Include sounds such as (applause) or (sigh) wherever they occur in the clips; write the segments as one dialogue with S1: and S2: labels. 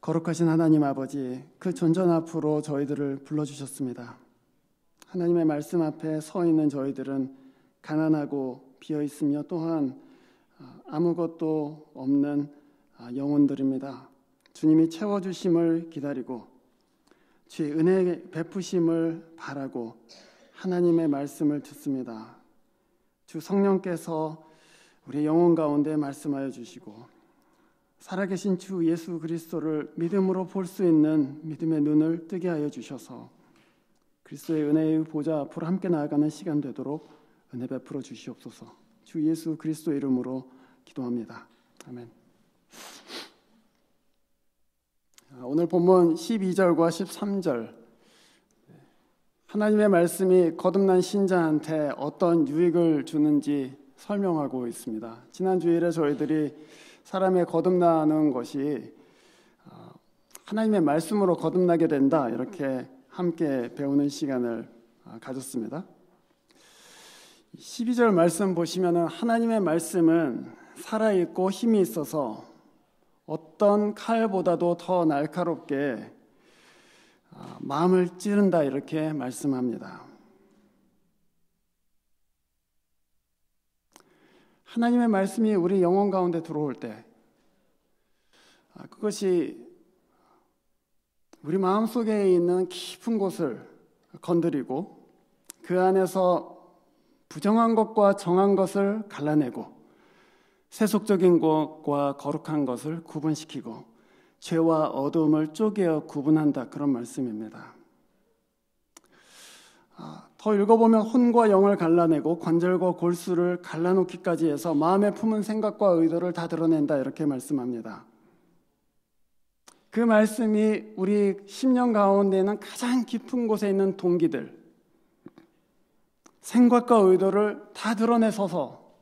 S1: 거룩하신 하나님 아버지, 그 존전 앞으로 저희들을 불러주셨습니다. 하나님의 말씀 앞에 서 있는 저희들은 가난하고 비어 있으며 또한 어, 아무것도 없는 어, 영혼들입니다. 주님이 채워주심을 기다리고 주의 은혜 베푸심을 바라고 하나님의 말씀을 듣습니다. 주 성령께서 우리 영혼 가운데 말씀하여 주시고 살아계신 주 예수 그리스도를 믿음으로 볼 수 있는 믿음의 눈을 뜨게 하여 주셔서 그리스도의 은혜의 보좌 앞으로 함께 나아가는 시간 되도록 은혜 베풀어 주시옵소서. 주 예수 그리스도 이름으로 기도합니다. 아멘. 아, 오늘 본문 12절과 13절 하나님의 말씀이 거듭난 신자한테 어떤 유익을 주는지 설명하고 있습니다. 지난 주일에 저희들이 사람의 거듭나는 것이 어, 하나님의 말씀으로 거듭나게 된다. 이렇게 함께 배우는 시간을 아, 가졌습니다. 12절 말씀 보시면은 하나님의 말씀은 살아있고 힘이 있어서 어떤 칼보다도 더 날카롭게 아, 마음을 찌른다 이렇게 말씀합니다. 하나님의 말씀이 우리 영혼 가운데 들어올 때 아, 그것이 우리 마음 속에 있는 깊은 곳을 건드리고 그 안에서 부정한 것과 정한 것을 갈라내고 세속적인 것과 거룩한 것을 구분시키고 죄와 어둠을 쪼개어 구분한다 그런 말씀입니다. 아, 더 읽어보면 혼과 영을 갈라내고 관절과 골수를 갈라놓기까지 해서 마음에 품은 생각과 의도를 다 드러낸다 이렇게 말씀합니다. 그 말씀이 우리 10년 가운데는 가장 깊은 곳에 있는 동기들, 생각과 의도를 다 드러내서서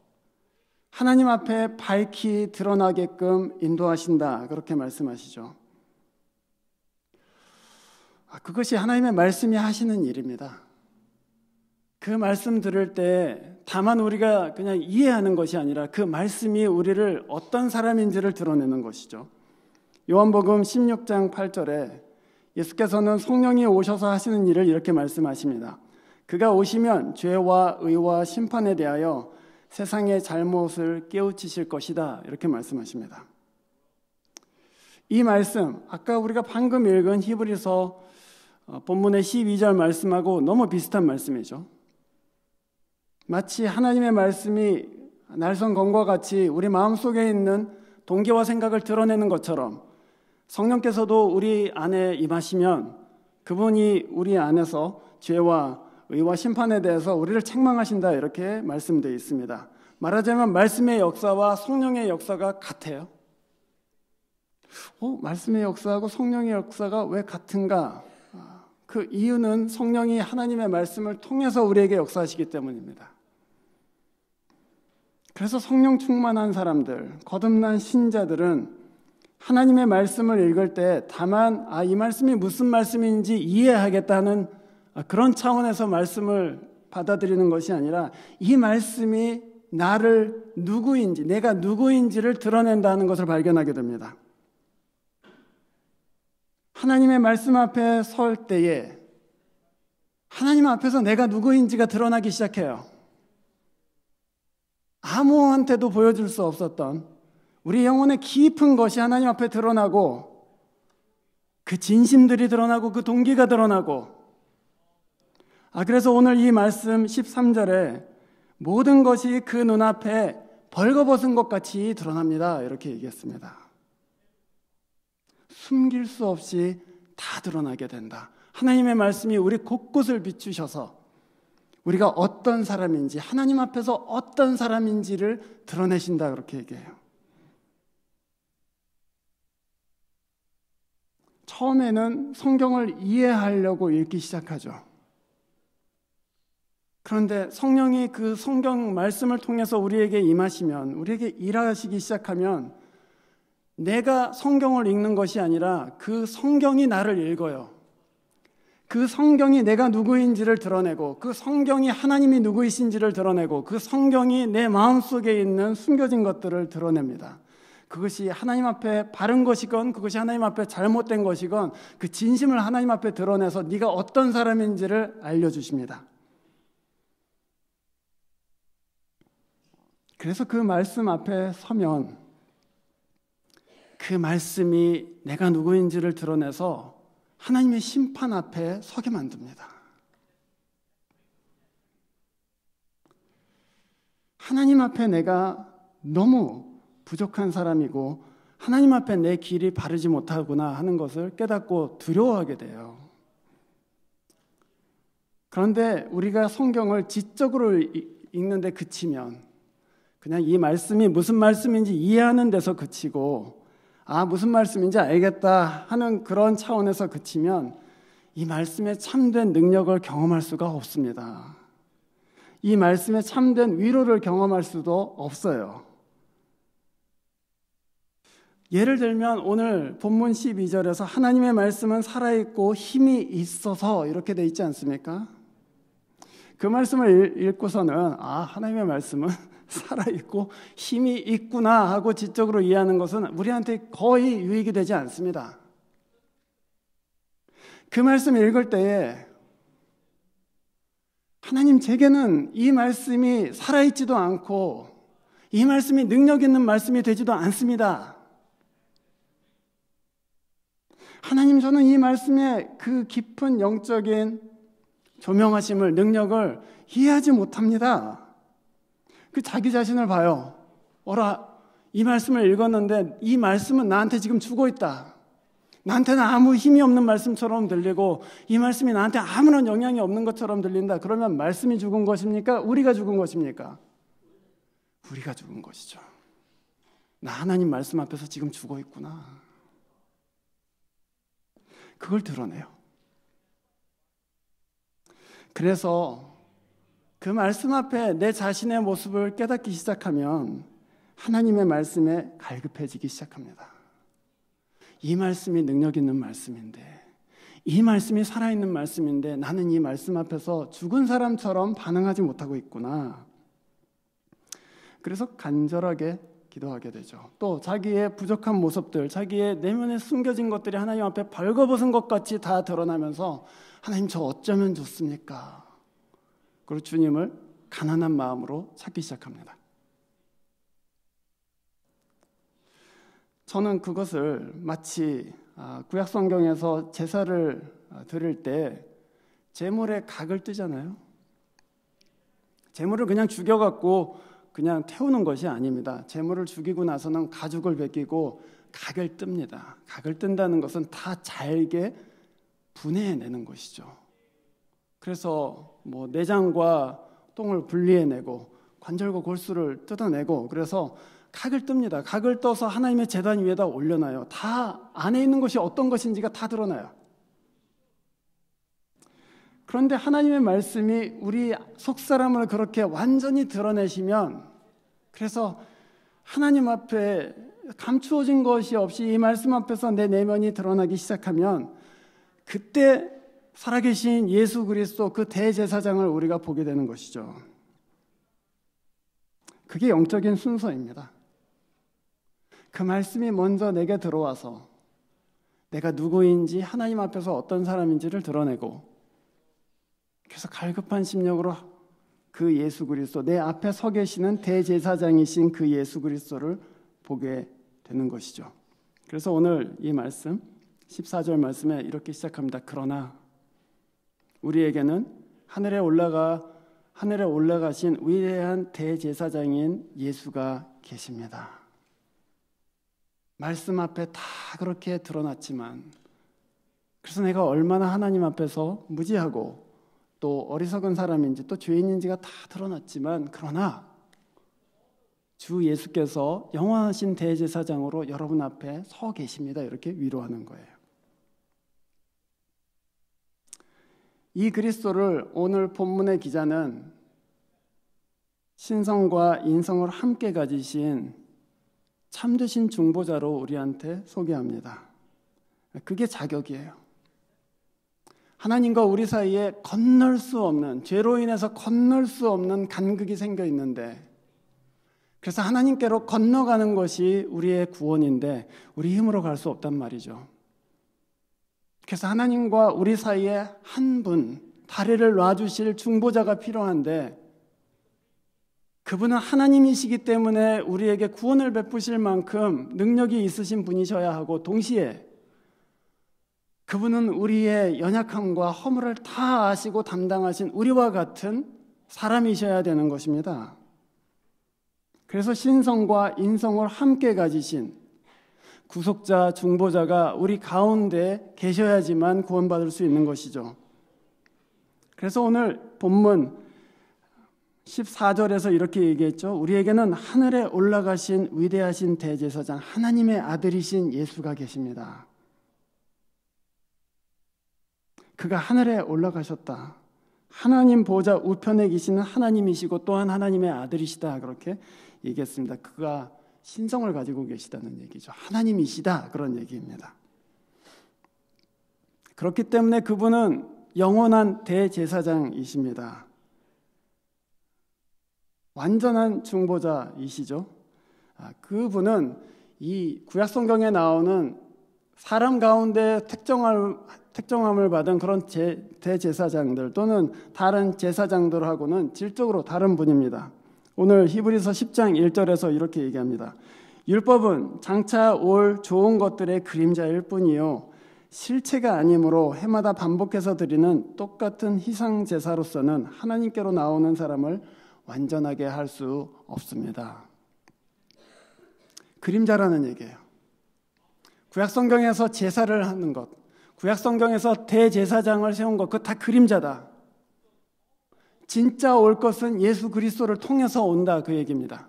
S1: 하나님 앞에 밝히 드러나게끔 인도하신다. 그렇게 말씀하시죠. 아, 그것이 하나님의 말씀이 하시는 일입니다. 그 말씀 들을 때 다만 우리가 그냥 이해하는 것이 아니라 그 말씀이 우리를 어떤 사람인지를 드러내는 것이죠. 요한복음 16장 8절에 예수께서는 성령이 오셔서 하시는 일을 이렇게 말씀하십니다. 그가 오시면 죄와 의와 심판에 대하여 세상의 잘못을 깨우치실 것이다. 이렇게 말씀하십니다. 이 말씀, 아까 우리가 방금 읽은 히브리서 본문의 12절 말씀하고 너무 비슷한 말씀이죠. 마치 하나님의 말씀이 날선검과 같이 우리 마음속에 있는 동기와 생각을 드러내는 것처럼 성령께서도 우리 안에 임하시면 그분이 우리 안에서 죄와 의와 심판에 대해서 우리를 책망하신다 이렇게 말씀되어 있습니다. 말하자면 말씀의 역사와 성령의 역사가 같아요. 어, 말씀의 역사하고 성령의 역사가 왜 같은가? 아, 그 이유는 성령이 하나님의 말씀을 통해서 우리에게 역사하시기 때문입니다. 그래서 성령 충만한 사람들, 거듭난 신자들은 하나님의 말씀을 읽을 때 다만 아, 이 말씀이 무슨 말씀인지 이해하겠다는 그런 차원에서 말씀을 받아들이는 것이 아니라 이 말씀이 나를 누구인지, 내가 누구인지를 드러낸다는 것을 발견하게 됩니다. 하나님의 말씀 앞에 설 때에 하나님 앞에서 내가 누구인지가 드러나기 시작해요. 아무한테도 보여줄 수 없었던 우리 영혼의 깊은 것이 하나님 앞에 드러나고 그 진심들이 드러나고 그 동기가 드러나고 아 그래서 오늘 이 말씀 13절에 모든 것이 그 눈앞에 벌거벗은 것 같이 드러납니다. 이렇게 얘기했습니다. 숨길 수 없이 다 드러나게 된다. 하나님의 말씀이 우리 곳곳을 비추셔서 우리가 어떤 사람인지 하나님 앞에서 어떤 사람인지를 드러내신다 그렇게 얘기해요. 처음에는 성경을 이해하려고 읽기 시작하죠. 그런데 성령이 그 성경 말씀을 통해서 우리에게 임하시면, 우리에게 일하시기 시작하면, 내가 성경을 읽는 것이 아니라 그 성경이 나를 읽어요. 그 성경이 내가 누구인지를 드러내고 그 성경이 하나님이 누구이신지를 드러내고 그 성경이 내 마음속에 있는 숨겨진 것들을 드러냅니다. 그것이 하나님 앞에 바른 것이건 그것이 하나님 앞에 잘못된 것이건 그 진심을 하나님 앞에 드러내서 네가 어떤 사람인지를 알려 주십니다. 그래서 그 말씀 앞에 서면 그 말씀이 내가 누구인지를 드러내서 하나님의 심판 앞에 서게 만듭니다. 하나님 앞에 내가 너무 부족한 사람이고 하나님 앞에 내 길이 바르지 못하구나 하는 것을 깨닫고 두려워하게 돼요. 그런데 우리가 성경을 지적으로 읽는데 그치면 그냥 이 말씀이 무슨 말씀인지 이해하는 데서 그치고 아, 무슨 말씀인지 알겠다 하는 그런 차원에서 그치면 이 말씀에 참된 능력을 경험할 수가 없습니다. 이 말씀에 참된 위로를 경험할 수도 없어요. 예를 들면 오늘 본문 12절에서 하나님의 말씀은 살아있고 힘이 있어서 이렇게 돼 있지 않습니까? 그 말씀을 읽고서는 아, 하나님의 말씀은 살아있고 힘이 있구나 하고 지적으로 이해하는 것은 우리한테 거의 유익이 되지 않습니다. 그 말씀 읽을 때에 하나님 제게는 이 말씀이 살아있지도 않고 이 말씀이 능력 있는 말씀이 되지도 않습니다. 하나님 저는 이 말씀의 그 깊은 영적인 조명하심을 능력을 이해하지 못합니다. 그 자기 자신을 봐요. 어라, 이 말씀을 읽었는데 이 말씀은 나한테 지금 주고 있다. 나한테는 아무 힘이 없는 말씀처럼 들리고 이 말씀이 나한테 아무런 영향이 없는 것처럼 들린다. 그러면 말씀이 죽은 것입니까? 우리가 죽은 것입니까? 우리가 죽은 것이죠. 나 하나님 말씀 앞에서 지금 죽어 있구나. 그걸 드러내요. 그래서 그 말씀 앞에 내 자신의 모습을 깨닫기 시작하면 하나님의 말씀에 갈급해지기 시작합니다. 이 말씀이 능력 있는 말씀인데, 이 말씀이 살아있는 말씀인데, 나는 이 말씀 앞에서 죽은 사람처럼 반응하지 못하고 있구나. 그래서 간절하게 기도하게 되죠. 또 자기의 부족한 모습들, 자기의 내면에 숨겨진 것들이 하나님 앞에 벌거벗은 것 같이 다 드러나면서 하나님 저 어쩌면 좋습니까? 그리고 주님을 가난한 마음으로 찾기 시작합니다. 저는 그것을 마치 아, 구약 성경에서 제사를 아, 드릴 때 제물에 각을 뜨잖아요. 제물을 그냥 죽여갖고 그냥 태우는 것이 아닙니다. 제물을 죽이고 나서는 가죽을 벗기고 각을 뜹니다. 각을 뜬다는 것은 다 잘게 분해해내는 것이죠. 그래서 뭐 내장과 똥을 분리해내고 관절과 골수를 뜯어내고 그래서 각을 뜹니다. 각을 떠서 하나님의 재단 위에다 올려놔요. 다 안에 있는 것이 어떤 것인지가 다 드러나요. 그런데 하나님의 말씀이 우리 속사람을 그렇게 완전히 드러내시면 그래서 하나님 앞에 감추어진 것이 없이 이 말씀 앞에서 내 내면이 드러나기 시작하면 그때 살아계신 예수 그리스도 그 대제사장을 우리가 보게 되는 것이죠. 그게 영적인 순서입니다. 그 말씀이 먼저 내게 들어와서 내가 누구인지 하나님 앞에서 어떤 사람인지를 드러내고 그래서 갈급한 심령으로 그 예수 그리스도 내 앞에 서 계시는 대제사장이신 그 예수 그리스도를 보게 되는 것이죠. 그래서 오늘 이 말씀 14절 말씀에 이렇게 시작합니다. 그러나 우리에게는 하늘에 올라가 하늘에 올라가신 위대한 대제사장인 예수가 계십니다. 말씀 앞에 다 그렇게 드러났지만 그래서 내가 얼마나 하나님 앞에서 무지하고 또 어리석은 사람인지 또 죄인인지가 다 드러났지만 그러나 주 예수께서 영원하신 대제사장으로 여러분 앞에 서 계십니다. 이렇게 위로하는 거예요. 이 그리스도를 오늘 본문의 기자는 신성과 인성을 함께 가지신 참되신 중보자로 우리한테 소개합니다. 그게 자격이에요. 하나님과 우리 사이에 건널 수 없는, 죄로 인해서 건널 수 없는 간극이 생겨 있는데, 그래서 하나님께로 건너가는 것이 우리의 구원인데, 우리 힘으로 갈 수 없단 말이죠. 그래서 하나님과 우리 사이에 한 분, 다리를 놔주실 중보자가 필요한데 그분은 하나님이시기 때문에 우리에게 구원을 베푸실 만큼 능력이 있으신 분이셔야 하고 동시에 그분은 우리의 연약함과 허물을 다 아시고 담당하신 우리와 같은 사람이셔야 되는 것입니다. 그래서 신성과 인성을 함께 가지신 구속자, 중보자가 우리 가운데 계셔야지만 구원받을 수 있는 것이죠. 그래서 오늘 본문 14절에서 이렇게 얘기했죠. 우리에게는 하늘에 올라가신 위대하신 대제사장 하나님의 아들이신 예수가 계십니다. 그가 하늘에 올라가셨다. 하나님 보좌 우편에 계시는 하나님이시고 또한 하나님의 아들이시다. 그렇게 얘기했습니다. 그가 신성을 가지고 계시다는 얘기죠. 하나님이시다 그런 얘기입니다. 그렇기 때문에 그분은 영원한 대제사장이십니다. 완전한 중보자이시죠. 아, 그분은 이 구약성경에 나오는 사람 가운데 택정함, 택정함을 받은 그런 제, 대제사장들 또는 다른 제사장들하고는 질적으로 다른 분입니다. 오늘 히브리서 10장 1절에서 이렇게 얘기합니다. 율법은 장차 올 좋은 것들의 그림자일 뿐이요. 실체가 아니므로 해마다 반복해서 드리는 똑같은 희상제사로서는 하나님께로 나오는 사람을 완전하게 할 수 없습니다. 그림자라는 얘기예요. 구약성경에서 제사를 하는 것, 구약성경에서 대제사장을 세운 것, 그 다 그림자다. 진짜 올 것은 예수 그리스도를 통해서 온다 그 얘기입니다.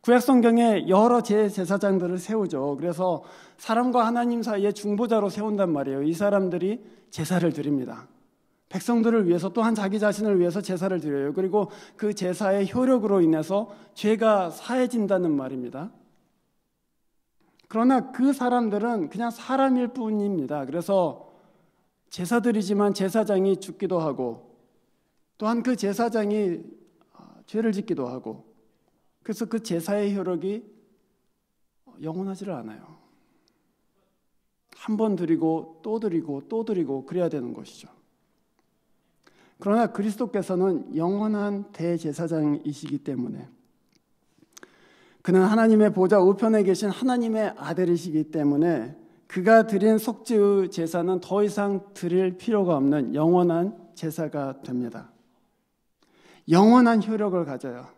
S1: 구약 성경에 여러 제 제사장들을 세우죠. 그래서 사람과 하나님 사이에 중보자로 세운단 말이에요. 이 사람들이 제사를 드립니다. 백성들을 위해서 또한 자기 자신을 위해서 제사를 드려요. 그리고 그 제사의 효력으로 인해서 죄가 사해진다는 말입니다. 그러나 그 사람들은 그냥 사람일 뿐입니다. 그래서 제사들이지만 제사장이 죽기도 하고 또한 그 제사장이 아, 죄를 짓기도 하고 그래서 그 제사의 효력이 어, 영원하지를 않아요. 한 번 드리고 또 드리고 또 드리고 그래야 되는 것이죠. 그러나 그리스도께서는 영원한 대제사장이시기 때문에 그는 하나님의 보좌 우편에 계신 하나님의 아들이시기 때문에 그가 드린 속죄의 제사는 더 이상 드릴 필요가 없는 영원한 제사가 됩니다. 영원한 효력을 가져요.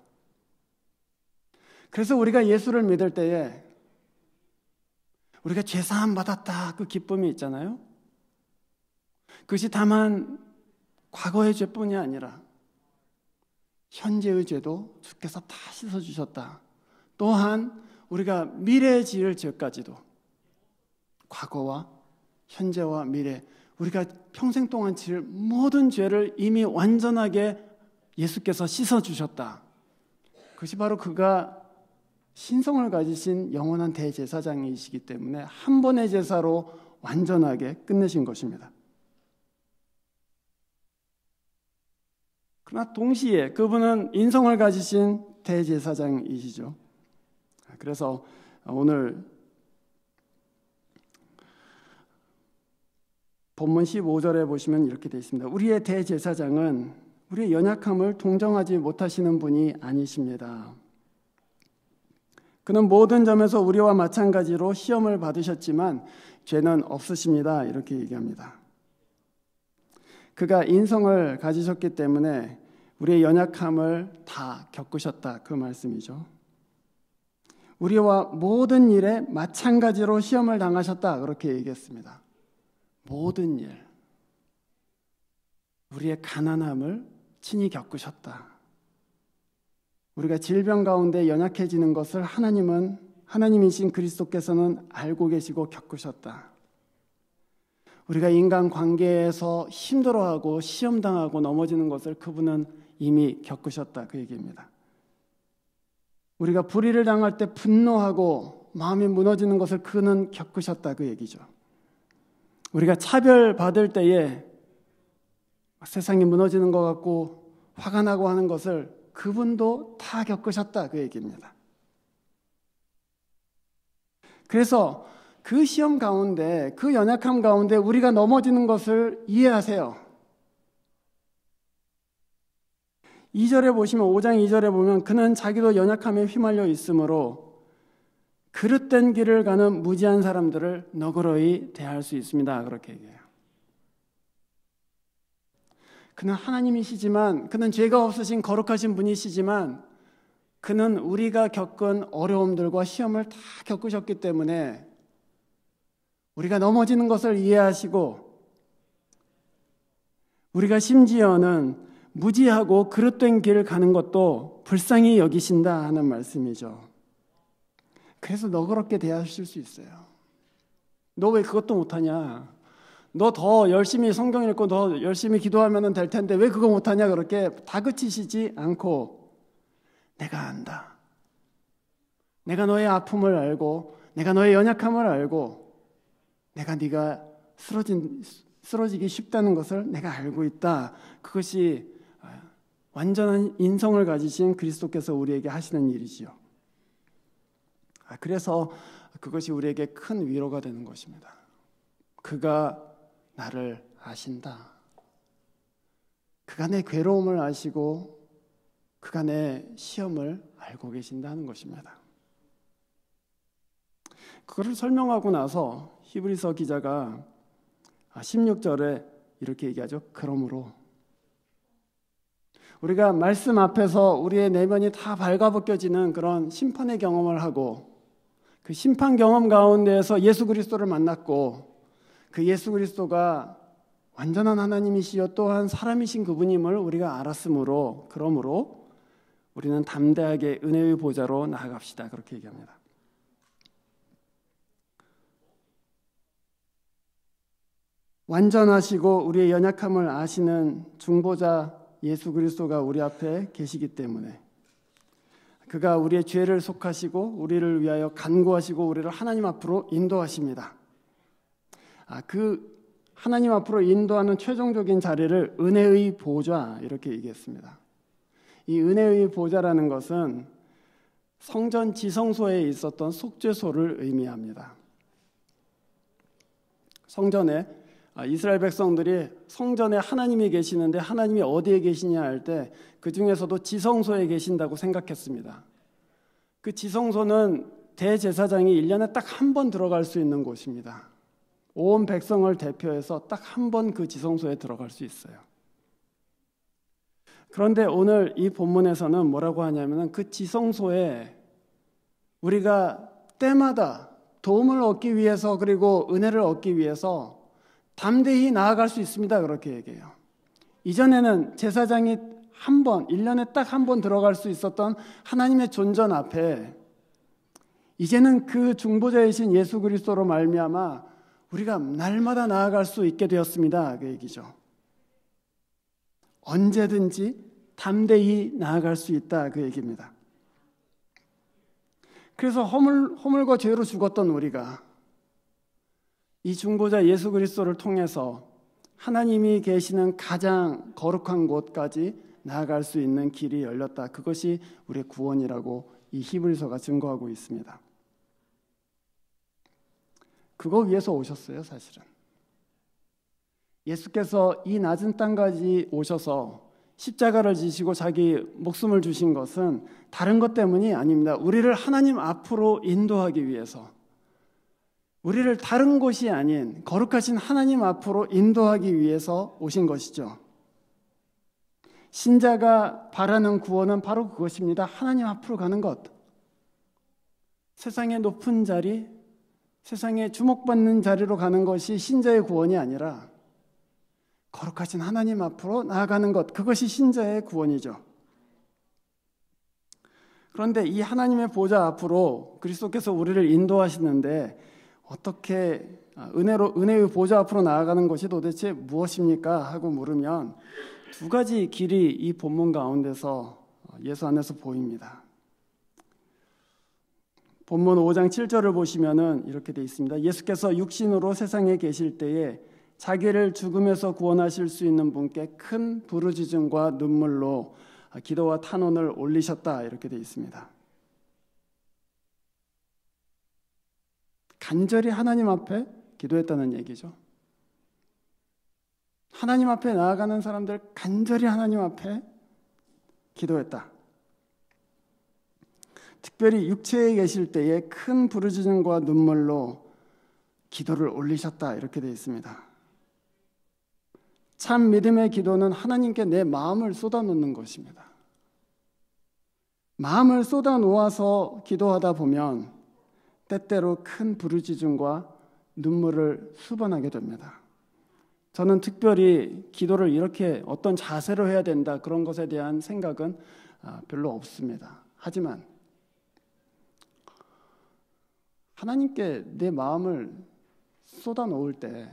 S1: 그래서 우리가 예수를 믿을 때에 우리가 죄사함 받았다 그 기쁨이 있잖아요. 그것이 다만 과거의 죄뿐이 아니라 현재의 죄도 주께서 다 씻어 주셨다. 또한 우리가 미래에 지을 죄까지도 과거와 현재와 미래 우리가 평생 동안 지을 모든 죄를 이미 완전하게 예수께서 씻어주셨다. 그것이 바로 그가 신성을 가지신 영원한 대제사장이시기 때문에 한 번의 제사로 완전하게 끝내신 것입니다. 그러나 동시에 그분은 인성을 가지신 대제사장이시죠. 그래서 오늘 본문 15절에 보시면 이렇게 되어 있습니다. 우리의 대제사장은 우리의 연약함을 동정하지 못하시는 분이 아니십니다. 그는 모든 점에서 우리와 마찬가지로 시험을 받으셨지만 죄는 없으십니다. 이렇게 얘기합니다. 그가 인성을 가지셨기 때문에 우리의 연약함을 다 겪으셨다. 그 말씀이죠. 우리와 모든 일에 마찬가지로 시험을 당하셨다. 그렇게 얘기했습니다. 모든 일. 우리의 가난함을 친히 겪으셨다. 우리가 질병 가운데 연약해지는 것을 하나님은 하나님이신 그리스도께서는 알고 계시고 겪으셨다. 우리가 인간 관계에서 힘들어하고 시험당하고 넘어지는 것을 그분은 이미 겪으셨다 그 얘기입니다. 우리가 불의를 당할 때 분노하고 마음이 무너지는 것을 그는 겪으셨다 그 얘기죠. 우리가 차별받을 때에 세상이 무너지는 것 같고 화가 나고 하는 것을 그분도 다 겪으셨다 그 얘기입니다. 그래서 그 시험 가운데 그 연약함 가운데 우리가 넘어지는 것을 이해하세요. 2절에 보시면 5장 2절에 보면 그는 자기도 연약함에 휘말려 있으므로 그릇된 길을 가는 무지한 사람들을 너그러이 대할 수 있습니다. 그렇게 얘기해요. 그는 하나님이시지만, 그는 죄가 없으신 거룩하신 분이시지만, 그는 우리가 겪은 어려움들과 시험을 다 겪으셨기 때문에 우리가 넘어지는 것을 이해하시고 우리가 심지어는 무지하고 그릇된 길을 가는 것도 불쌍히 여기신다 하는 말씀이죠. 그래서 너그럽게 대하실 수 있어요. 너 왜 그것도 못하냐? 너더 열심히 성경 읽고 더 열심히 기도하면 될 텐데 왜 그거 못하냐 그렇게 다그치시지 않고 내가 안다. 내가 너의 아픔을 알고 내가 너의 연약함을 알고 내가 네가 쓰러진 쓰러지기 쉽다는 것을 내가 알고 있다. 그것이 완전한 인성을 가지신 그리스도께서 우리에게 하시는 일이지요. 아, 그래서 그것이 우리에게 큰 위로가 되는 것입니다. 그가 나를 아신다. 그가 내 괴로움을 아시고 그가 내 시험을 알고 계신다는 것입니다. 그거를 설명하고 나서 히브리서 기자가 16절에 아, 이렇게 얘기하죠. 그러므로 우리가 말씀 앞에서 우리의 내면이 다 발가벗겨지는 그런 심판의 경험을 하고 그 심판 경험 가운데에서 예수 그리스도를 만났고 그 예수 그리스도가 완전한 하나님이시여 또한 사람이신 그분임을 우리가 알았으므로 그러므로 우리는 담대하게 은혜의 보좌로 나아갑시다. 그렇게 얘기합니다. 완전하시고 우리의 연약함을 아시는 중보자 예수 그리스도가 우리 앞에 계시기 때문에 그가 우리의 죄를 속하시고 우리를 위하여 간구하시고 우리를 하나님 앞으로 인도하십니다. 아, 그 하나님 앞으로 인도하는 최종적인 자리를 은혜의 보좌 이렇게 얘기했습니다. 이 은혜의 보좌라는 것은 성전 지성소에 있었던 속죄소를 의미합니다. 성전에 아, 이스라엘 백성들이 성전에 하나님이 계시는데 하나님이 어디에 계시냐 할 때 그 중에서도 지성소에 계신다고 생각했습니다. 그 지성소는 대제사장이 1년에 딱 한 번 들어갈 수 있는 곳입니다. 온 백성을 대표해서 딱 한 번 그 지성소에 들어갈 수 있어요. 그런데 오늘 이 본문에서는 뭐라고 하냐면그 지성소에 우리가 때마다 도움을 얻기 위해서 그리고 은혜를 얻기 위해서 담대히 나아갈 수 있습니다. 그렇게 얘기해요. 이전에는 제사장이 한 번, 1년에 딱 한 번 들어갈 수 있었던 하나님의 존전 앞에 이제는 그 중보자이신 예수 그리스도로 말미암아 우리가 날마다 나아갈 수 있게 되었습니다. 그 얘기죠. 언제든지 담대히 나아갈 수 있다. 그 얘기입니다. 그래서 허물, 허물과 죄로 죽었던 우리가 이중고자 예수 그리스도를 통해서 하나님이 계시는 가장 거룩한 곳까지 나아갈 수 있는 길이 열렸다. 그것이 우리의 구원이라고 이 히브리서가 증거하고 있습니다. 그거 위해서 오셨어요, 사실은. 예수께서 이 낮은 땅까지 오셔서 십자가를 지시고 자기 목숨을 주신 것은 다른 것 때문이 아닙니다. 우리를 하나님 앞으로 인도하기 위해서. 우리를 다른 곳이 아닌 거룩하신 하나님 앞으로 인도하기 위해서 오신 것이죠. 신자가 바라는 구원은 바로 그것입니다. 하나님 앞으로 가는 것. 세상의 높은 자리, 세상에 주목받는 자리로 가는 것이 신자의 구원이 아니라 거룩하신 하나님 앞으로 나아가는 것, 그것이 신자의 구원이죠. 그런데 이 하나님의 보좌 앞으로 그리스도께서 우리를 인도하시는데 어떻게 아, 은혜로 은혜의 보좌 앞으로 나아가는 것이 도대체 무엇입니까? 하고 물으면 두 가지 길이 이 본문 가운데서 어, 예수 안에서 보입니다. 본문 5장 7절을 보시면은 이렇게 돼 있습니다. 예수께서 육신으로 세상에 계실 때에 자기를 죽음에서 구원하실 수 있는 분께 큰 부르짖음과 눈물로 기도와 탄원을 올리셨다 이렇게 돼 있습니다. 간절히 하나님 앞에 기도했다는 얘기죠. 하나님 앞에 나아가는 사람들 간절히 하나님 앞에 기도했다. 특별히 육체에 계실 때에 큰 부르짖음과 눈물로 기도를 올리셨다 이렇게 되어 있습니다. 참 믿음의 기도는 하나님께 내 마음을 쏟아놓는 것입니다. 마음을 쏟아놓아서 기도하다 보면 때때로 큰 부르짖음과 눈물을 수반하게 됩니다. 저는 특별히 기도를 이렇게 어떤 자세로 해야 된다 그런 것에 대한 생각은 아, 별로 없습니다. 하지만 하나님께 내 마음을 쏟아 놓을 때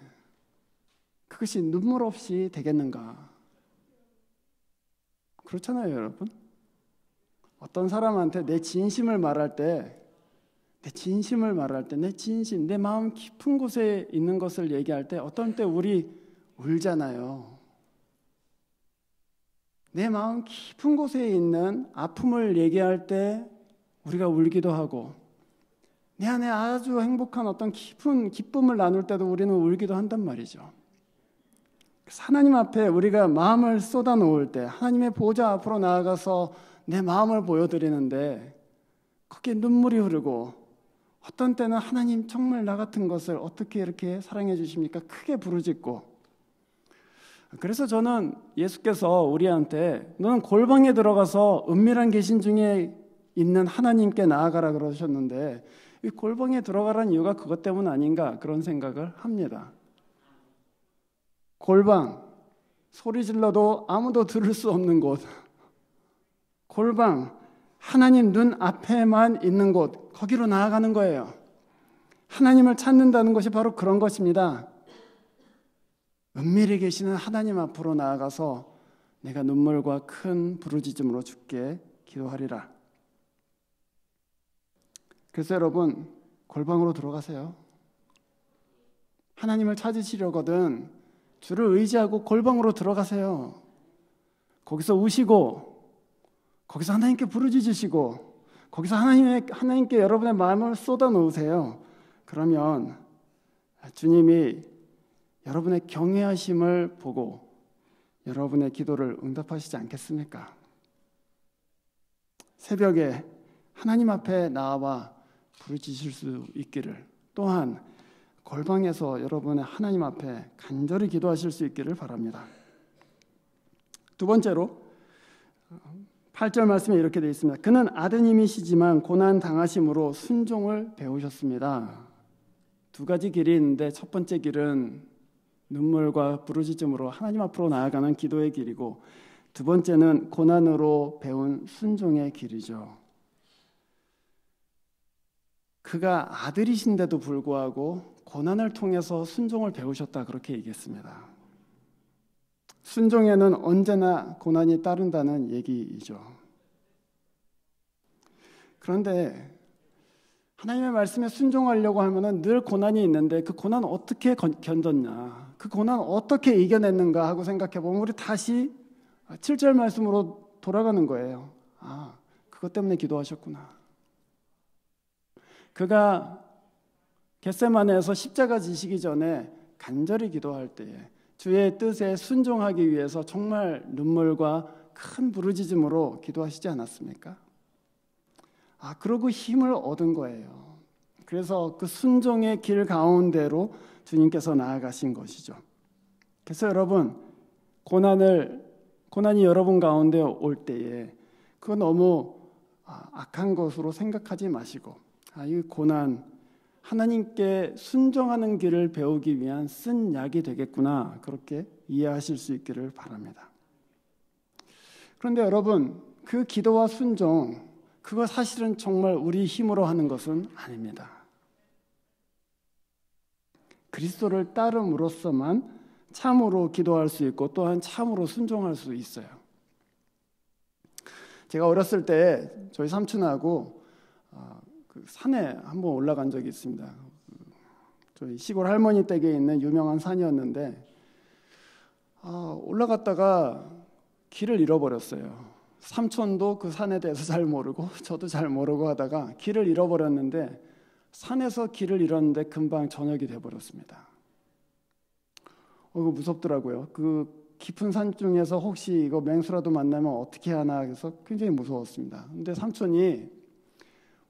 S1: 그것이 눈물 없이 되겠는가? 그렇잖아요, 여러분. 어떤 사람한테 내 진심을 말할 때, 내 진심을 말할 때, 내 진심, 내 마음 깊은 곳에 있는 것을 얘기할 때, 어떤 때 우리 울잖아요. 내 마음 깊은 곳에 있는 아픔을 얘기할 때, 우리가 울기도 하고, 내 안에 아주 행복한 어떤 깊은 기쁨을 나눌 때도 우리는 울기도 한단 말이죠. 하나님 앞에 우리가 마음을 쏟아 놓을 때 하나님의 보좌 앞으로 나아가서 내 마음을 보여드리는데 거기에 눈물이 흐르고 어떤 때는 하나님 정말 나 같은 것을 어떻게 이렇게 사랑해 주십니까? 크게 부르짖고 그래서 저는 예수께서 우리한테 너는 골방에 들어가서 은밀한 계신 중에 있는 하나님께 나아가라 그러셨는데 이 골방에 들어가라는 이유가 그것 때문 아닌가 그런 생각을 합니다. 골방 소리 질러도 아무도 들을 수 없는 곳. 골방 하나님 눈 앞에만 있는 곳. 거기로 나아가는 거예요. 하나님을 찾는다는 것이 바로 그런 것입니다. 은밀히 계시는 하나님 앞으로 나아가서 내가 눈물과 큰 부르짖음으로 죽게 기도하리라. 그래서 여러분 골방으로 들어가세요. 하나님을 찾으시려거든 주를 의지하고 골방으로 들어가세요. 거기서 우시고 거기서 하나님께 부르짖으시고 거기서 하나님의, 하나님께 여러분의 마음을 쏟아 놓으세요. 그러면 주님이 여러분의 경외하심을 보고 여러분의 기도를 응답하시지 않겠습니까? 새벽에 하나님 앞에 나와 부르짖을 수 있기를 또한 골방에서 여러분의 하나님 앞에 간절히 기도하실 수 있기를 바랍니다. 두 번째로 8절 말씀에 이렇게 되어 있습니다. 그는 아드님이시지만 고난 당하심으로 순종을 배우셨습니다. 두 가지 길이 있는데 첫 번째 길은 눈물과 부르짖음으로 하나님 앞으로 나아가는 기도의 길이고 두 번째는 고난으로 배운 순종의 길이죠. 그가 아들이신데도 불구하고 고난을 통해서 순종을 배우셨다 그렇게 얘기했습니다. 순종에는 언제나 고난이 따른다는 얘기이죠. 그런데 하나님의 말씀에 순종하려고 하면은 늘 고난이 있는데 그 고난 어떻게 견뎠냐, 그 고난 어떻게 이겨냈는가 하고 생각해 보면 우리 다시 7절 말씀으로 돌아가는 거예요. 아, 그것 때문에 기도하셨구나. 그가 겟세만에서 십자가 지시기 전에 간절히 기도할 때에 주의 뜻에 순종하기 위해서 정말 눈물과 큰 부르짖음으로 기도하시지 않았습니까? 아, 그러고 힘을 얻은 거예요. 그래서 그 순종의 길 가운데로 주님께서 나아가신 것이죠. 그래서 여러분, 고난을, 고난이 여러분 가운데 올 때에 그건 너무 아, 악한 것으로 생각하지 마시고 자, 아, 이 고난 하나님께 순종하는 길을 배우기 위한 쓴 약이 되겠구나 그렇게 이해하실 수 있기를 바랍니다. 그런데 여러분 그 기도와 순종 그거 사실은 정말 우리 힘으로 하는 것은 아닙니다. 그리스도를 따름으로써만 참으로 기도할 수 있고 또한 참으로 순종할 수 있어요. 제가 어렸을 때 저희 삼촌하고 그 산에 한번 올라간 적이 있습니다. 그 저희 시골 할머니 댁에 있는 유명한 산이었는데 아, 올라갔다가 길을 잃어버렸어요. 삼촌도 그 산에 대해서 잘 모르고 저도 잘 모르고 하다가 길을 잃어버렸는데 산에서 길을 잃었는데 금방 저녁이 돼버렸습니다. 어, 이 무섭더라고요. 그 깊은 산 중에서 혹시 이거 맹수라도 만나면 어떻게 하나 해서 굉장히 무서웠습니다. 근데 삼촌이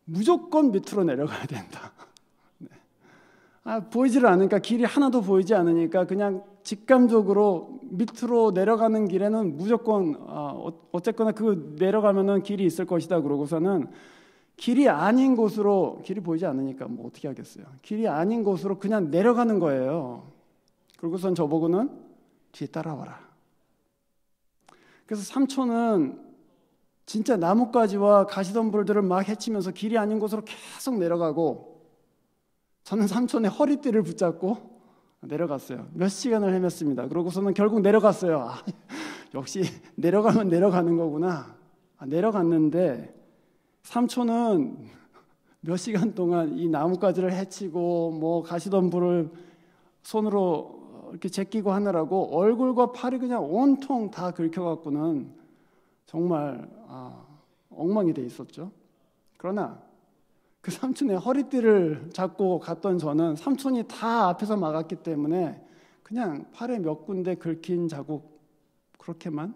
S1: 무조건 밑으로 내려가야 된다. (laughs) 네. 아, 보이지를 않으니까 길이 하나도 보이지 않으니까 그냥 직감적으로 밑으로 내려가는 길에는 무조건 아, 어, 어쨌거나 그 내려가면은 길이 있을 것이다 그러고서는 길이 아닌 곳으로 길이 보이지 않으니까 뭐 어떻게 하겠어요. 길이 아닌 곳으로 그냥 내려가는 거예요. 그러고선 저보고는 뒤에 따라와라. 그래서 삼촌은 진짜 나뭇가지와 가시덤불들을 막 헤치면서 길이 아닌 곳으로 계속 내려가고 저는 삼촌의 허리띠를 붙잡고 내려갔어요. 몇 시간을 헤맸습니다. 그러고서는 결국 내려갔어요. 아, 역시 내려가면 내려가는 거구나. 아, 내려갔는데 삼촌은 몇 시간 동안 이 나뭇가지를 헤치고 뭐 가시덤불을 손으로 이렇게 제끼고 하느라고 얼굴과 팔이 그냥 온통 다 긁혀갖고는 정말 아, 엉망이 돼 있었죠. 그러나 그 삼촌의 허리띠를 잡고 갔던 저는 삼촌이 다 앞에서 막았기 때문에 그냥 팔에 몇 군데 긁힌 자국 그렇게만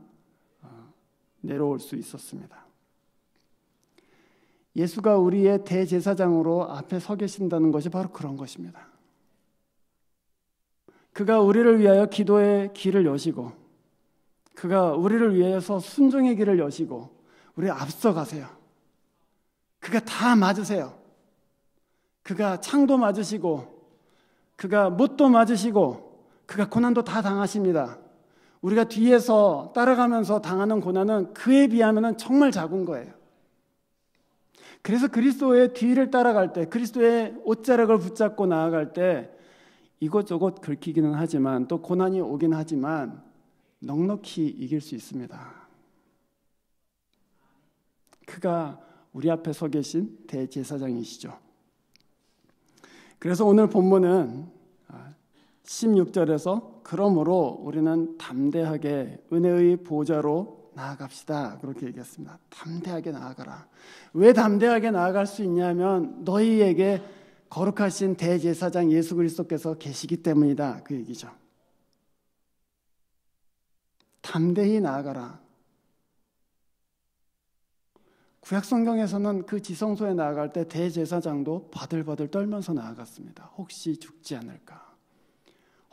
S1: 아, 내려올 수 있었습니다. 예수가 우리의 대제사장으로 앞에 서 계신다는 것이 바로 그런 것입니다. 그가 우리를 위하여 기도의 길을 여시고 그가 우리를 위해서 순종의 길을 여시고 우리 앞서 가세요. 그가 다 맞으세요. 그가 창도 맞으시고 그가 못도 맞으시고 그가 고난도 다 당하십니다. 우리가 뒤에서 따라가면서 당하는 고난은 그에 비하면 정말 작은 거예요. 그래서 그리스도의 뒤를 따라갈 때, 그리스도의 옷자락을 붙잡고 나아갈 때, 이것저것 긁히기는 하지만, 또 고난이 오긴 하지만, 넉넉히 이길 수 있습니다. 그가 우리 앞에 서 계신 대제사장이시죠. 그래서 오늘 본문은 16절에서 아, 그러므로 우리는 담대하게 은혜의 보좌로 나아갑시다. 그렇게 얘기했습니다. 담대하게 나아가라. 왜 담대하게 나아갈 수 있냐면 너희에게 거룩하신 대제사장 예수 그리스도께서 계시기 때문이다. 그 얘기죠. 담대히 나아가라. 구약 성경에서는 그 지성소에 나아갈 때 대제사장도 바들바들 떨면서 나아갔습니다. 혹시 죽지 않을까?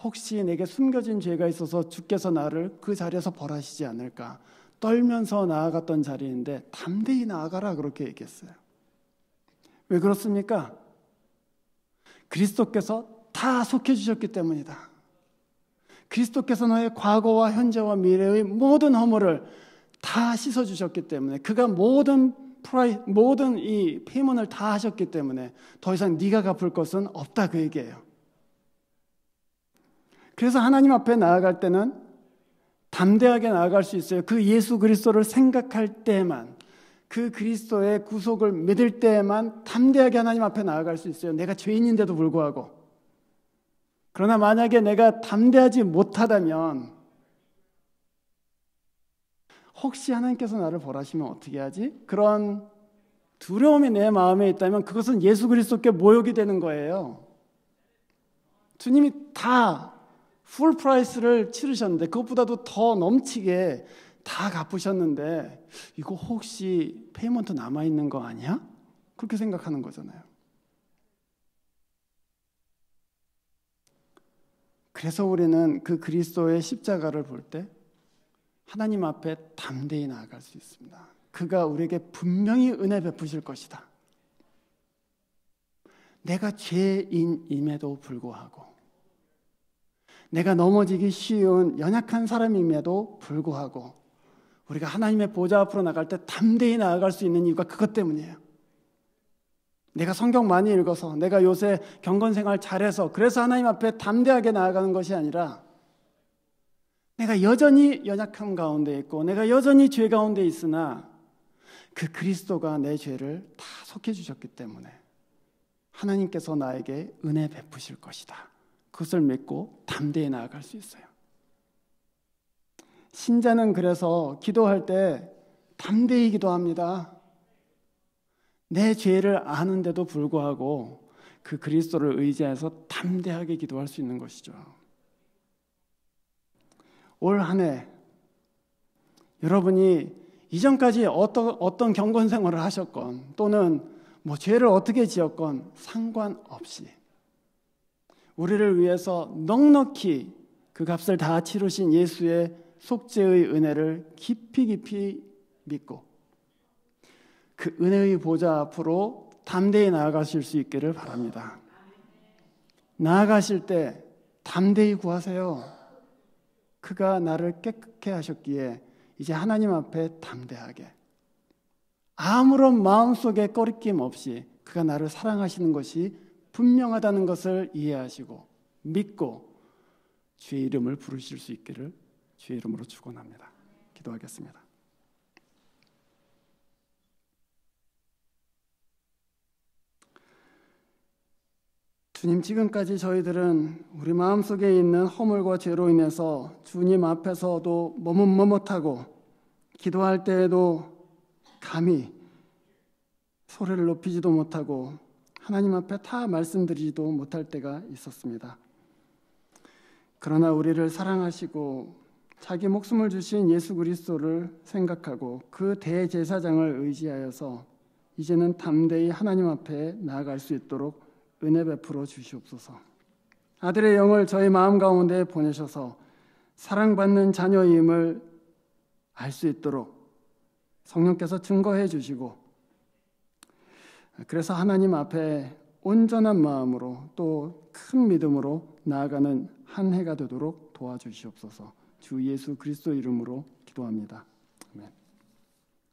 S1: 혹시 내게 숨겨진 죄가 있어서 주께서 나를 그 자리에서 벌하시지 않을까? 떨면서 나아갔던 자리인데 담대히 나아가라 그렇게 얘기했어요. 왜 그렇습니까? 그리스도께서 다 속해 주셨기 때문이다. 그리스도께서 너의 과거와 현재와 미래의 모든 허물을 다 씻어 주셨기 때문에 그가 모든 프라이 모든 이 페이먼을 다 하셨기 때문에 더 이상 네가 갚을 것은 없다 그 얘기예요. 그래서 하나님 앞에 나아갈 때는 담대하게 나아갈 수 있어요. 그 예수 그리스도를 생각할 때만 그 그리스도의 구속을 믿을 때만 담대하게 하나님 앞에 나아갈 수 있어요. 내가 죄인인데도 불구하고 그러나 만약에 내가 담대하지 못하다면 혹시 하나님께서 나를 벌하시면 어떻게 하지? 그런 두려움이 내 마음에 있다면 그것은 예수 그리스도께 모욕이 되는 거예요. 주님이 다 풀 프라이스를 치르셨는데 그것보다도 더 넘치게 다 갚으셨는데 이거 혹시 페이먼트 남아 있는 거 아니야? 그렇게 생각하는 거잖아요. 그래서 우리는 그 그리스도의 십자가를 볼 때 하나님 앞에 담대히 나아갈 수 있습니다. 그가 우리에게 분명히 은혜 베푸실 것이다. 내가 죄인임에도 불구하고, 내가 넘어지기 쉬운 연약한 사람임에도 불구하고, 우리가 하나님의 보좌 앞으로 나갈 때 담대히 나아갈 수 있는 이유가 그것 때문이에요. 내가 성경 많이 읽어서 내가 요새 경건 생활 잘해서 그래서 하나님 앞에 담대하게 나아가는 것이 아니라 내가 여전히 연약함 가운데 있고 내가 여전히 죄 가운데 있으나 그 그리스도가 내 죄를 다 속해 주셨기 때문에 하나님께서 나에게 은혜 베푸실 것이다. 그것을 믿고 담대히 나아갈 수 있어요. 신자는 그래서 기도할 때 담대히 기도합니다. 내 죄를 아는데도 불구하고 그 그리스도를 의지해서 담대하게 기도할 수 있는 것이죠. 올 한 해 여러분이 이전까지 어떤, 어떤 경건 생활을 하셨건 또는 뭐 죄를 어떻게 지었건 상관없이 우리를 위해서 넉넉히 그 값을 다 치르신 예수의 속죄의 은혜를 깊이 깊이 믿고 그 은혜의 보좌 앞으로 담대히 나아가실 수 있기를 바랍니다. 나아가실 때 담대히 구하세요. 그가 나를 깨끗해 하셨기에 이제 하나님 앞에 담대하게 아무런 마음속에 꺼리낌 없이 그가 나를 사랑하시는 것이 분명하다는 것을 이해하시고 믿고 주의 이름을 부르실 수 있기를 주의 이름으로 축원합니다. 기도하겠습니다. 주님, 지금까지 저희들은 우리 마음속에 있는 허물과 죄로 인해서 주님 앞에서도 머뭇머뭇하고 기도할 때에도 감히 소리를 높이지도 못하고 하나님 앞에 다 말씀드리지도 못할 때가 있었습니다. 그러나 우리를 사랑하시고 자기 목숨을 주신 예수 그리스도를 생각하고 그 대제사장을 의지하여서 이제는 담대히 하나님 앞에 나아갈 수 있도록 은혜 베풀어 주시옵소서. 아들의 영을 저희 마음 가운데 보내셔서 사랑받는 자녀임을 알 수 있도록 성령께서 증거해 주시고 그래서 하나님 앞에 온전한 마음으로 또 큰 믿음으로 나아가는 한 해가 되도록 도와주시옵소서. 주 예수 그리스도 이름으로 기도합니다. 아멘.